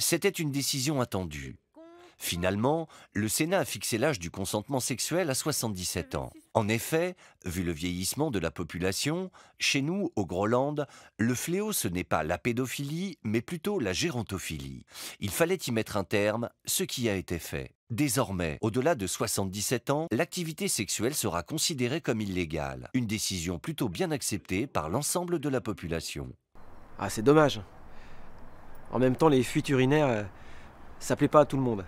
C'était une décision attendue. Finalement, le Sénat a fixé l'âge du consentement sexuel à 77 ans. En effet, vu le vieillissement de la population, chez nous, au Groland, le fléau ce n'est pas la pédophilie, mais plutôt la gérontophilie. Il fallait y mettre un terme, ce qui a été fait. Désormais, au-delà de 77 ans, l'activité sexuelle sera considérée comme illégale, une décision plutôt bien acceptée par l'ensemble de la population. Ah, c'est dommage. En même temps, les fuites urinaires, euh, ça plaît pas à tout le monde.